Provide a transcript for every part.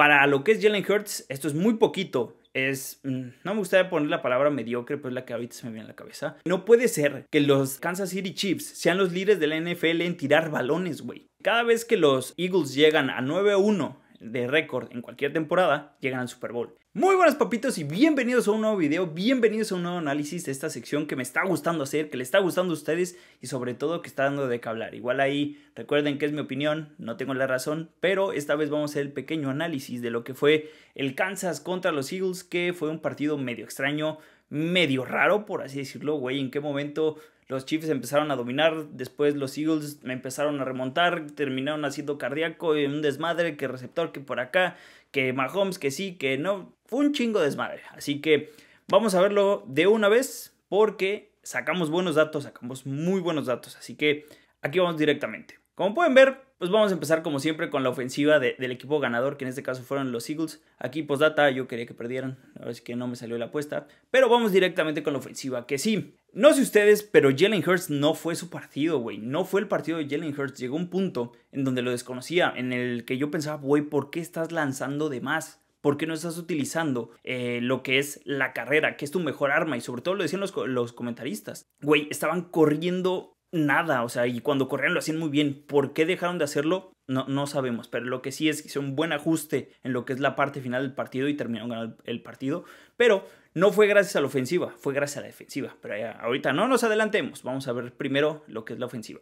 Para lo que es Jalen Hurts, esto es muy poquito. Es, mm, no me gustaría poner la palabra mediocre, pero es la que ahorita se me viene a la cabeza. No puede ser que los Kansas City Chiefs sean los líderes de la NFL en tirar balones, güey. Cada vez que los Eagles llegan a 9-1 de récord en cualquier temporada llegan al Super Bowl. Muy buenas papitos y bienvenidos a un nuevo video, bienvenidos a un nuevo análisis de esta sección que me está gustando hacer, que le está gustando a ustedes y sobre todo que está dando de qué hablar. Igual ahí recuerden que es mi opinión, no tengo la razón, pero esta vez vamos a hacer el pequeño análisis de lo que fue el Kansas contra los Eagles, que fue un partido medio extraño, medio raro por así decirlo, güey, en qué momento los Chiefs empezaron a dominar, después los Eagles me empezaron a remontar, terminaron haciendo cardíaco y eh, un desmadre, que receptor, que por acá, que Mahomes, que sí, que no, fue un chingo de desmadre. Así que vamos a verlo de una vez porque sacamos buenos datos, sacamos muy buenos datos, así que aquí vamos directamente. Como pueden ver, pues vamos a empezar como siempre con la ofensiva del equipo ganador, que en este caso fueron los Eagles. Aquí postdata yo quería que perdieran, ahora es que no me salió la apuesta. Pero vamos directamente con la ofensiva, que sí, no sé ustedes, pero Jalen Hurts no fue su partido, güey. No fue el partido de Jalen Hurts. Llegó un punto en donde lo desconocía, en el que yo pensaba, güey, ¿por qué estás lanzando de más? ¿Por qué no estás utilizando eh, lo que es la carrera, que es tu mejor arma? Y sobre todo lo decían los, los comentaristas. Güey, estaban corriendo nada, o sea, y cuando corrían lo hacían muy bien. ¿Por qué dejaron de hacerlo? No, sabemos, pero lo que sí es que hizo un buen ajuste en lo que es la parte final del partido y terminó ganando el partido. Pero no fue gracias a la ofensiva, fue gracias a la defensiva. Pero ahorita no nos adelantemos, vamos a ver primero lo que es la ofensiva.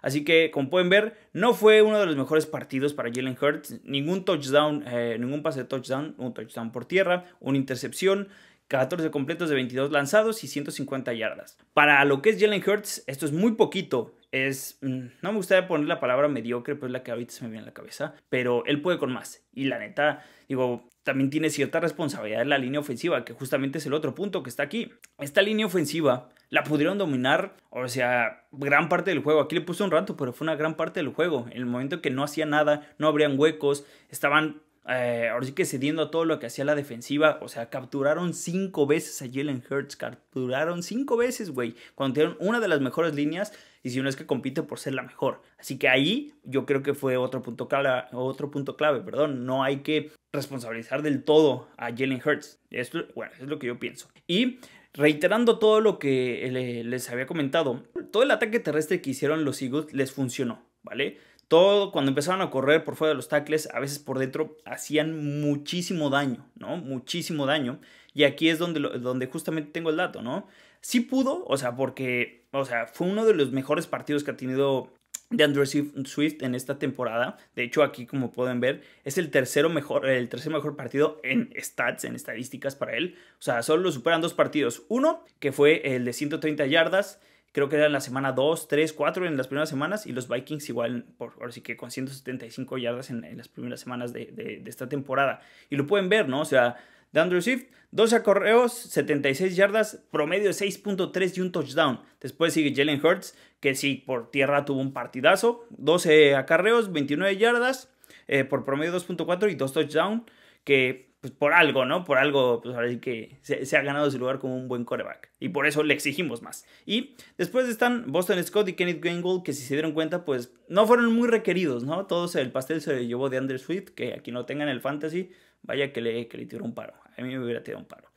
Así que, como pueden ver, no fue uno de los mejores partidos para Jalen Hurts. Ningún touchdown, eh, ningún pase de touchdown, un touchdown por tierra, una intercepción. 14 completos de 22 lanzados y 150 yardas. Para lo que es Jalen Hurts, esto es muy poquito es, mm, no me gustaría poner la palabra mediocre, Pero es la que ahorita se me viene en la cabeza, pero él puede con más. Y la neta, digo, también tiene cierta responsabilidad en la línea ofensiva, que justamente es el otro punto que está aquí. Esta línea ofensiva la pudieron dominar, o sea, gran parte del juego. Aquí le puse un rato, pero fue una gran parte del juego. En el momento que no hacía nada, no abrían huecos, estaban eh, ahora sí que cediendo a todo lo que hacía la defensiva. O sea, capturaron cinco veces a Jalen Hurts. Capturaron cinco veces, güey. Cuando tienen una de las mejores líneas. Y si no es que compite por ser la mejor. Así que ahí yo creo que fue otro punto clave. Otro punto clave perdón. No hay que responsabilizar del todo a Jalen Hurts. Esto, bueno, es lo que yo pienso. Y reiterando todo lo que les había comentado, todo el ataque terrestre que hicieron los Eagles les funcionó, ¿vale? todo cuando empezaron a correr por fuera de los tackles, a veces por dentro hacían muchísimo daño, ¿no? Muchísimo daño. Y aquí es donde, donde justamente tengo el dato, ¿no? Sí pudo, o sea, porque, o sea, fue uno de los mejores partidos que ha tenido de Andrew Swift en esta temporada. De hecho, aquí como pueden ver, es el tercero mejor, el tercer mejor partido en stats, en estadísticas para él. O sea, solo lo superan dos partidos. Uno, que fue el de 130 yardas, creo que era la semana 2, 3, 4 en las primeras semanas y los Vikings igual, por, ahora sí que con 175 yardas en, las primeras semanas de, esta temporada. Y lo pueden ver, ¿no? O sea, de Andrew Swift, 12 acorreos 76 yardas, promedio de 6.3 y un touchdown. Después sigue Jalen Hurts, que sí, por tierra tuvo un partidazo, 12 acarreos, 29 yardas, eh, por promedio 2.4 y 2 touchdowns, que pues, por algo, ¿no? Por algo, pues ahora sí que se, ha ganado su lugar como un buen coreback. Y por eso le exigimos más. Y después están Boston Scott y Kenneth Gainwell, que si se dieron cuenta, pues no fueron muy requeridos, ¿no? Todos el pastel se llevó de Andrew Sweet, que aquí no tengan el fantasy, vaya que le, que tiró un paro. A mí me hubiera tirado un paro.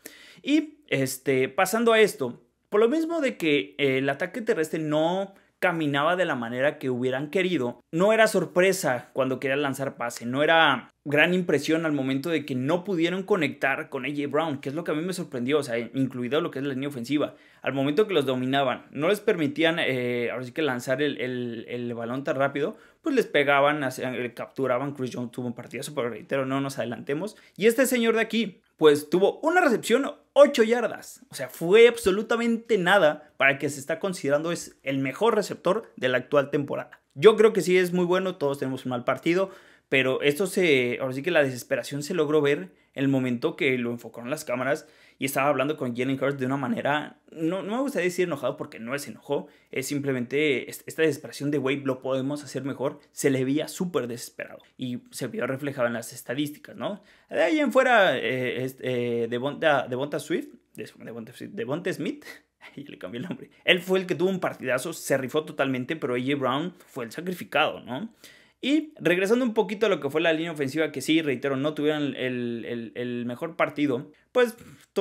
Y este, pasando a esto, por lo mismo de que eh, el ataque terrestre no caminaba de la manera que hubieran querido, no era sorpresa cuando querían lanzar pase, no era gran impresión al momento de que no pudieron conectar con AJ Brown, que es lo que a mí me sorprendió, o sea, incluido lo que es la línea ofensiva. Al momento que los dominaban, no les permitían, eh, ahora que lanzar el, balón tan rápido, pues les pegaban, hacían, eh, capturaban. Chris Jones tuvo un partidazo, pero reitero, no nos adelantemos. Y este señor de aquí, pues tuvo una recepción, 8 yardas. O sea, fue absolutamente nada para que se está considerando es el mejor receptor de la actual temporada. Yo creo que sí es muy bueno, todos tenemos un mal partido. Pero esto se, ahora sí que la desesperación se logró ver en el momento que lo enfocaron las cámaras y estaba hablando con Jalen Hurts de una manera, no, me gusta decir enojado porque no es enojó, es simplemente esta desesperación de, güey, lo podemos hacer mejor, se le veía súper desesperado y se vio reflejado en las estadísticas, ¿no? De ahí en fuera, eh, este, eh, Devonta, Devonta Swift, Devonta, Devonta Smith, ya le cambié el nombre, él fue el que tuvo un partidazo, se rifó totalmente, pero AJ Brown fue el sacrificado, ¿no? Y regresando un poquito a lo que fue la línea ofensiva, que sí, reitero, no tuvieron el, mejor partido, pues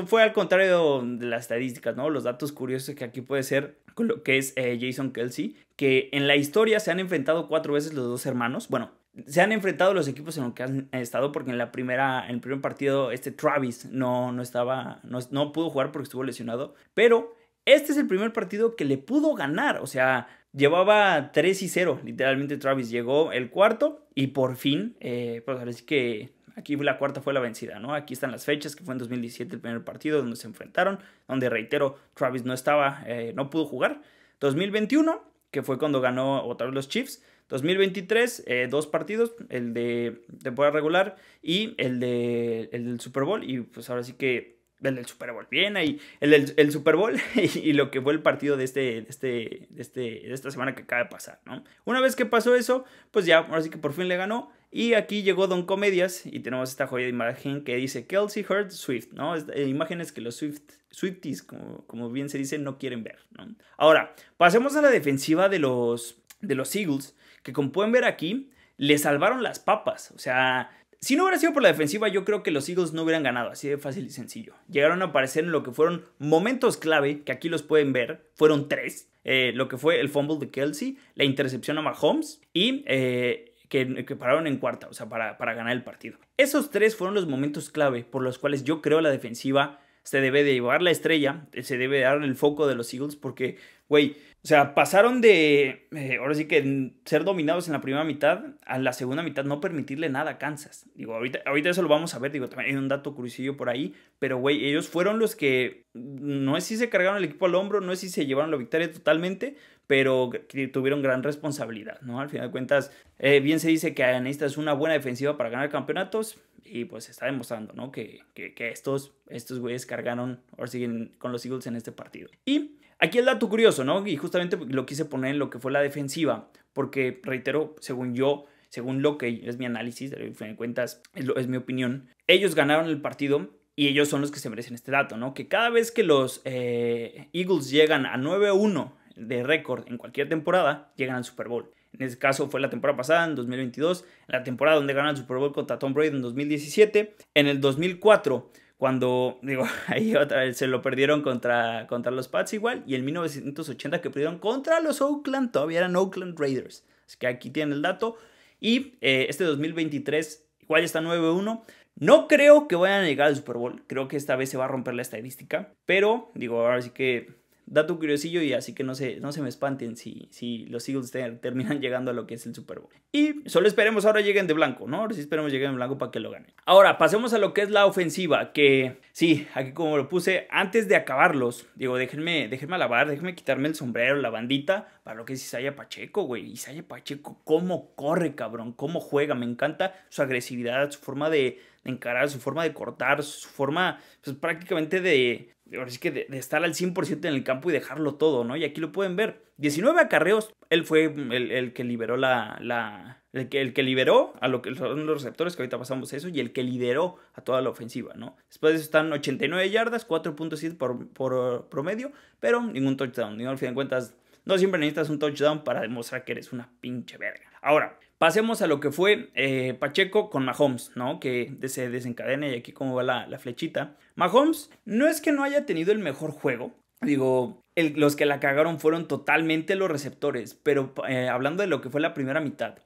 fue al contrario de las estadísticas, ¿no? Los datos curiosos que aquí puede ser con lo que es eh, Jason Kelsey, que en la historia se han enfrentado cuatro veces los dos hermanos, bueno, se han enfrentado los equipos en los que han estado porque en la primera el primer partido este Travis no no estaba no, no pudo jugar porque estuvo lesionado pero este es el primer partido que le pudo ganar o sea Llevaba 3 y 0, literalmente Travis llegó el cuarto y por fin, eh, pues ahora sí que aquí la cuarta fue la vencida, ¿no? Aquí están las fechas, que fue en 2017 el primer partido donde se enfrentaron, donde reitero, Travis no estaba, eh, no pudo jugar. 2021, que fue cuando ganó otra vez los Chiefs. 2023, eh, dos partidos, el de temporada regular y el, de, el del Super Bowl. Y pues ahora sí que el del Super Bowl, bien ahí, el, Super Bowl y, lo que fue el partido de, este, este, este, de esta semana que acaba de pasar, ¿no? Una vez que pasó eso, pues ya, ahora sí que por fin le ganó. Y aquí llegó Don Comedias y tenemos esta joya de imagen que dice Kelsey Hurt Swift, ¿no? Eh, imágenes que los Swift, Swifties, como, como bien se dice, no quieren ver, ¿no? Ahora, pasemos a la defensiva de los, de los Eagles, que como pueden ver aquí, le salvaron las papas. O sea, si no hubiera sido por la defensiva, yo creo que los Eagles no hubieran ganado, así de fácil y sencillo. Llegaron a aparecer en lo que fueron momentos clave, que aquí los pueden ver, fueron tres. Eh, lo que fue el fumble de Kelsey, la intercepción a Mahomes y eh, que, pararon en cuarta, o sea, para, para ganar el partido. Esos tres fueron los momentos clave por los cuales yo creo la defensiva se debe de llevar la estrella, se debe de dar el foco de los Eagles porque, güey, o sea, pasaron de, eh, ahora sí que ser dominados en la primera mitad a la segunda mitad, no permitirle nada a Kansas. Digo, ahorita, eso lo vamos a ver, digo, también hay un dato crucillo por ahí, pero güey, ellos fueron los que, no es si se cargaron el equipo al hombro, no es si se llevaron la victoria totalmente, pero tuvieron gran responsabilidad, ¿no? Al final de cuentas, eh, bien se dice que es una buena defensiva para ganar campeonatos y pues está demostrando, ¿no? Que, estos, estos güeyes cargaron, ahora siguen con los Eagles en este partido. Y Aquí el dato curioso, ¿no? Y justamente lo quise poner en lo que fue la defensiva, porque reitero, según yo, según lo que es mi análisis, de fin de cuentas, es mi opinión, ellos ganaron el partido y ellos son los que se merecen este dato, ¿no? Que cada vez que los eh, Eagles llegan a 9-1 de récord en cualquier temporada, llegan al Super Bowl. En este caso fue la temporada pasada, en 2022, la temporada donde ganaron el Super Bowl contra Tom Brady en 2017, en el 2004 cuando, digo, ahí otra vez se lo perdieron contra, contra los Pats igual, y en 1980 que perdieron contra los Oakland, todavía eran Oakland Raiders. Así que aquí tienen el dato. Y eh, este 2023 igual está 9-1. No creo que vayan a llegar al Super Bowl, creo que esta vez se va a romper la estadística, pero digo, ahora sí que dato curiosillo y así que no se, no se me espanten si, si los Eagles terminan llegando a lo que es el Super Bowl. Y solo esperemos ahora lleguen de blanco, ¿no? Ahora sí esperemos lleguen de blanco para que lo ganen. Ahora, pasemos a lo que es la ofensiva, que sí, aquí como lo puse, antes de acabarlos, digo, déjenme, déjenme alabar, déjenme quitarme el sombrero, la bandita, para lo que es Isaya Pacheco, güey. Isaya Pacheco, cómo corre, cabrón, cómo juega, me encanta su agresividad, su forma de, de encarar, su forma de cortar, su forma pues, prácticamente de, ahora que de, estar al 100% en el campo y dejarlo todo, ¿no? Y aquí lo pueden ver. 19 acarreos, él fue el, que liberó la... que, liberó a lo los receptores, que ahorita pasamos eso, y el que lideró a toda la ofensiva, ¿no? Después de eso están 89 yardas, 4.7 por, por, promedio, pero ningún touchdown. Y al fin de cuentas, no siempre necesitas un touchdown para demostrar que eres una pinche verga. Ahora, Pasemos a lo que fue eh, Pacheco con Mahomes, ¿no? Que se desencadena y aquí como va la, flechita. Mahomes no es que no haya tenido el mejor juego. Digo, los que la cagaron fueron totalmente los receptores, pero eh, hablando de lo que fue la primera mitad.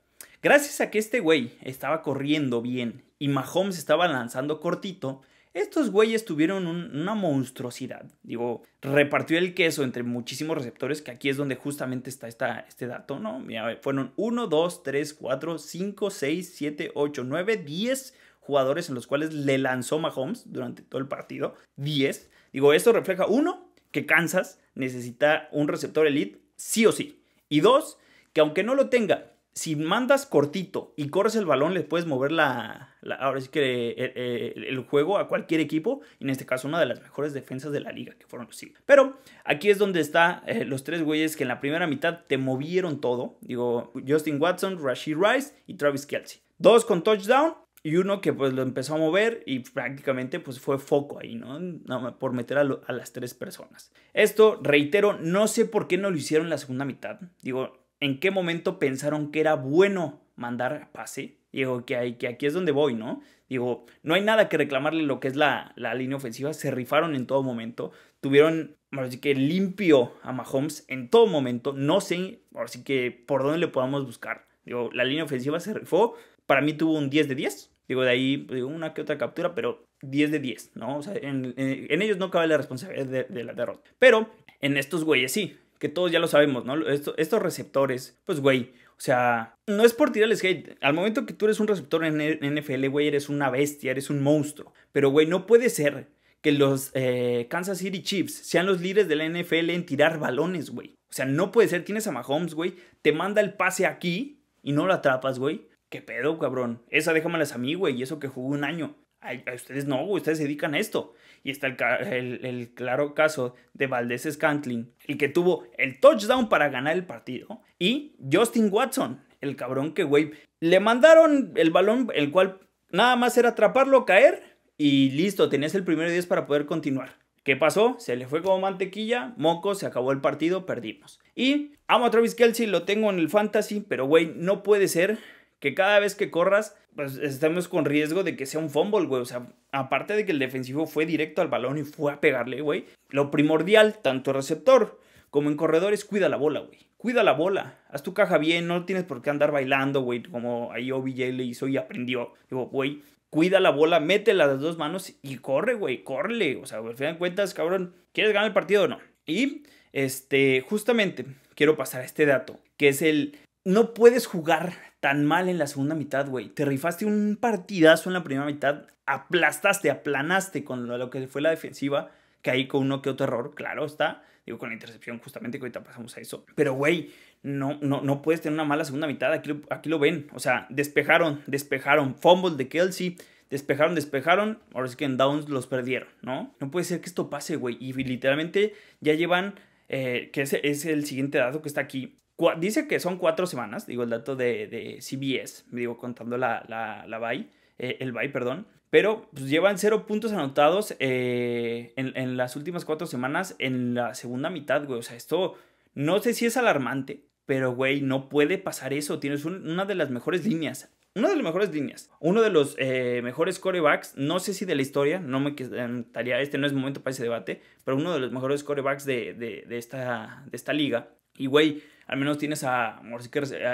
Gracias a que este güey estaba corriendo bien y Mahomes estaba lanzando cortito, estos güeyes tuvieron una monstruosidad. Digo, repartió el queso entre muchísimos receptores, que aquí es donde justamente está esta, este dato, ¿no? Mira, fueron 1, 2, 3, 4, 5, 6, 7, 8, 9, 10 jugadores en los cuales le lanzó Mahomes durante todo el partido. 10. Digo, esto refleja, uno, que Kansas necesita un receptor elite, sí o sí. Y dos, que aunque no lo tenga, si mandas cortito y corres el balón, le puedes mover la, ahora sí que eh, eh, el, juego a cualquier equipo. Y en este caso, una de las mejores defensas de la liga, que fueron los Eagles. Pero aquí es donde están eh, los tres güeyes que en la primera mitad te movieron todo. Digo, Justin Watson, Rashid Rice y Travis Kelsey. Dos con touchdown y uno que pues lo empezó a mover y prácticamente pues fue foco ahí, ¿no? por meter a, las tres personas. Esto, reitero, no sé por qué no lo hicieron en la segunda mitad. Digo, en qué momento pensaron que era bueno mandar pase. Digo, que, hay, que aquí es donde voy, ¿no? Digo, no hay nada que reclamarle lo que es la, línea ofensiva. Se rifaron en todo momento. Tuvieron, así que limpio a Mahomes en todo momento. No sé, así que por dónde le podamos buscar. Digo, la línea ofensiva se rifó. Para mí tuvo un 10 de 10. Digo, de ahí una que otra captura, pero 10 de 10, ¿no? O sea, en, ellos no cabe la responsabilidad de, de la derrota. Pero en estos güeyes sí que todos ya lo sabemos, ¿no? estos receptores, pues, güey, o sea, no es por tirarles skate. Al momento que tú eres un receptor en NFL, güey, eres una bestia, eres un monstruo. Pero, güey, no puede ser que los eh, Kansas City Chiefs sean los líderes de la NFL en tirar balones, güey. O sea, no puede ser. Tienes a Mahomes, güey, te manda el pase aquí y no lo atrapas, güey. ¿Qué pedo, cabrón? Esa déjamelas a mí, güey, y eso que jugó un año. A, ustedes no, güey, ustedes se dedican a esto. Y está el, claro caso de Valdés Scantling, el que tuvo el touchdown para ganar el partido, y Justin Watson, el cabrón que, güey, le mandaron el balón, el cual nada más era atraparlo, caer, y listo, tenías el primer 10 para poder continuar. ¿Qué pasó? Se le fue como mantequilla, moco, se acabó el partido, perdimos. Y amo a Travis Kelsey, lo tengo en el fantasy, pero güey, no puede ser que cada vez que corras, pues estamos con riesgo de que sea un fumble, güey. O sea, aparte de que el defensivo fue directo al balón y fue a pegarle, güey. Lo primordial, tanto receptor como en corredores, cuida la bola, güey. Cuida la bola. Haz tu caja bien, no tienes por qué andar bailando, güey, como ahí OBJ le hizo y aprendió. Digo, güey, cuida la bola, métela las dos manos y corre, güey, corre. O sea, al final de cuentas, cabrón, ¿quieres ganar el partido o no? Y, este, justamente, quiero pasar este dato, que es el, no puedes jugar tan mal en la segunda mitad, güey. Te rifaste un partidazo en la primera mitad, aplastaste, aplanaste con lo que fue la defensiva, que ahí con uno que otro error, claro está. Digo, con la intercepción justamente que ahorita pasamos a eso. Pero, güey, no, no, no puedes tener una mala segunda mitad. Aquí, aquí lo ven. O sea, despejaron, despejaron. Fumble de Kelsey. Despejaron, despejaron. Ahora es que en downs los perdieron, ¿no? No puede ser que esto pase, güey. Y literalmente ya llevan eh, que ese es, el siguiente dato que está aquí, dice que son cuatro semanas, digo el dato de, de CBS, me digo contando la, la, la buy, eh, el buy, perdón. Pero pues, llevan cero puntos anotados eh, en, en, las últimas cuatro semanas en la segunda mitad, güey. O sea, esto no sé si es alarmante, pero, güey, no puede pasar eso. Tienes una de las mejores líneas. Una de las mejores líneas. Uno de los eh, mejores corebacks, no sé si de la historia, no me quedaría, este no es momento para ese debate, pero uno de los mejores corebacks de, de, de esta, de esta liga. Y, güey, al menos tienes a,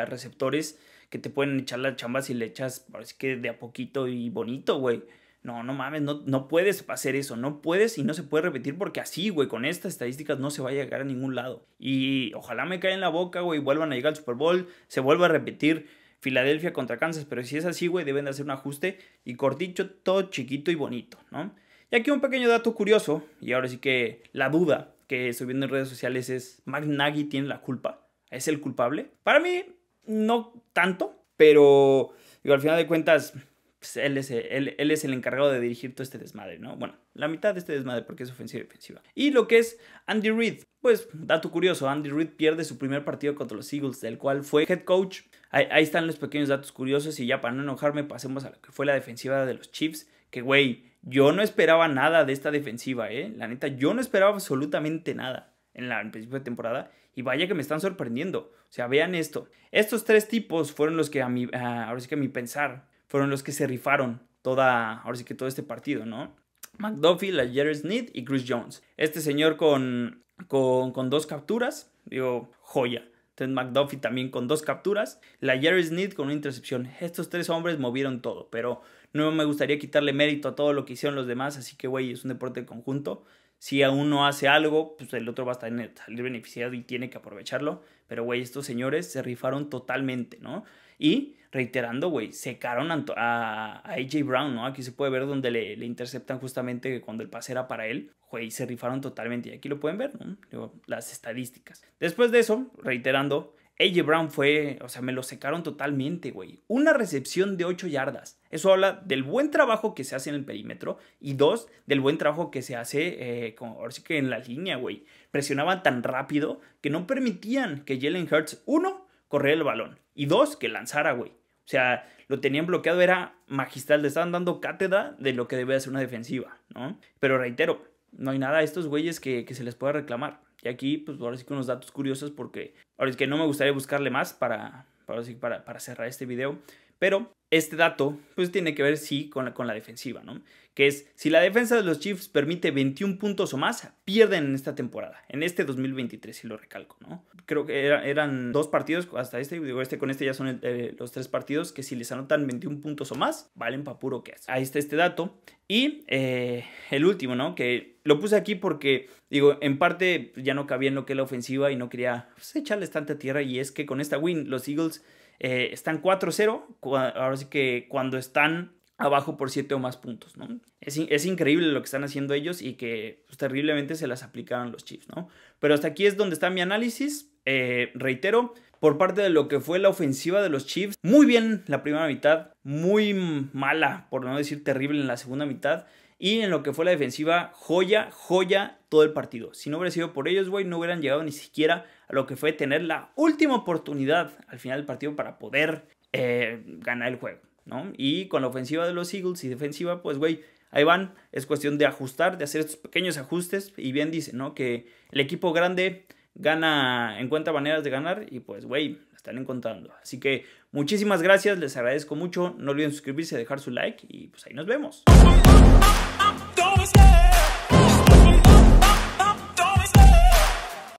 receptores que te pueden echar la chamba si le echas, que de a poquito y bonito, güey. No, no mames, no, puedes hacer eso, no puedes y no se puede repetir porque así, güey, con estas estadísticas no se va a llegar a ningún lado. Y ojalá me caiga en la boca, güey, vuelvan a llegar al Super Bowl, se vuelva a repetir Filadelfia contra Kansas, pero si es así, güey, deben de hacer un ajuste y cortito, todo chiquito y bonito, ¿no? Y aquí un pequeño dato curioso, y ahora sí que la duda que estoy viendo en redes sociales es, ¿Magnaggy tiene la culpa? ¿Es el culpable? Para mí, no tanto, pero digo, al final de cuentas, pues, él, es, él, es el encargado de dirigir todo este desmadre, ¿no? Bueno, la mitad de este desmadre porque es ofensiva y defensiva. Y lo que es Andy Reid, pues dato curioso, Andy Reid pierde su primer partido contra los Eagles, del cual fue head coach. Ahí, están los pequeños datos curiosos y ya para no enojarme pasemos a lo que fue la defensiva de los Chiefs, que güey, yo no esperaba nada de esta defensiva, ¿eh? La neta, yo no esperaba absolutamente nada en la principio de temporada y vaya que me están sorprendiendo. O sea, vean esto. Estos tres tipos fueron los que a mi, ahora sí que a mi pensar, fueron los que se rifaron toda, ahora sí que todo este partido, ¿no? McDuffie, la Jerry Sneed y Chris Jones. Este señor con, con, dos capturas, digo, joya. Entonces, McDuffie también con dos capturas. La Jerry Sneed con una intercepción. Estos tres hombres movieron todo, pero no me gustaría quitarle mérito a todo lo que hicieron los demás. Así que, güey, es un deporte conjunto. Si a uno hace algo, pues el otro va a salir beneficiado y tiene que aprovecharlo. Pero, güey, estos señores se rifaron totalmente, ¿no? Y reiterando, güey, secaron a, AJ Brown, ¿no? Aquí se puede ver donde le, le interceptan justamente cuando el pase era para él. Güey, se rifaron totalmente. Y aquí lo pueden ver, ¿no? Las estadísticas. Después de eso, reiterando, AJ Brown fue, o sea, me lo secaron totalmente, güey. Una recepción de 8 yardas. Eso habla del buen trabajo que se hace en el perímetro y dos, del buen trabajo que se hace eh, con, ahora sí que en la línea, güey. Presionaban tan rápido que no permitían que Jalen Hurts, uno, corriera el balón y dos, que lanzara, güey. O sea, lo tenían bloqueado, era magistral, le estaban dando cátedra de lo que debe hacer una defensiva, ¿no? Pero reitero, no hay nada a estos güeyes que, se les pueda reclamar. Y aquí, pues ahora sí que unos datos curiosos porque ahora es que no me gustaría buscarle más para, para, para cerrar este video. Pero este dato pues tiene que ver sí con la, con la defensiva, ¿no? Que es, si la defensa de los Chiefs permite 21 puntos o más, pierden en esta temporada, en este 2023, si lo recalco, ¿no? Creo que eran dos partidos hasta este, digo, este con este ya son eh, los tres partidos que si les anotan 21 puntos o más, valen para puro que hace. Ahí está este dato. Y eh, el último, ¿no? Que lo puse aquí porque, digo, en parte ya no cabía en lo que es la ofensiva y no quería pues, echarles tanta tierra y es que con esta win los Eagles... Eh, están 4-0, ahora así que cuando están abajo por 7 o más puntos, ¿no? Es, increíble lo que están haciendo ellos y que pues, terriblemente se las aplicaron los Chiefs, ¿no? Pero hasta aquí es donde está mi análisis. Eh, reitero, por parte de lo que fue la ofensiva de los Chiefs, muy bien la primera mitad, muy mala, por no decir terrible en la segunda mitad. Y en lo que fue la defensiva, joya, joya todo el partido. Si no hubiera sido por ellos, güey, no hubieran llegado ni siquiera a lo que fue tener la última oportunidad al final del partido para poder eh, gana el juego, ¿no? Y con la ofensiva de los Eagles y defensiva, pues, güey, ahí van. Es cuestión de ajustar, de hacer estos pequeños ajustes. Y bien dice, ¿no? Que el equipo grande gana, encuentra maneras de ganar y pues, güey, están encontrando. Así que muchísimas gracias, les agradezco mucho. No olviden suscribirse, dejar su like y pues ahí nos vemos.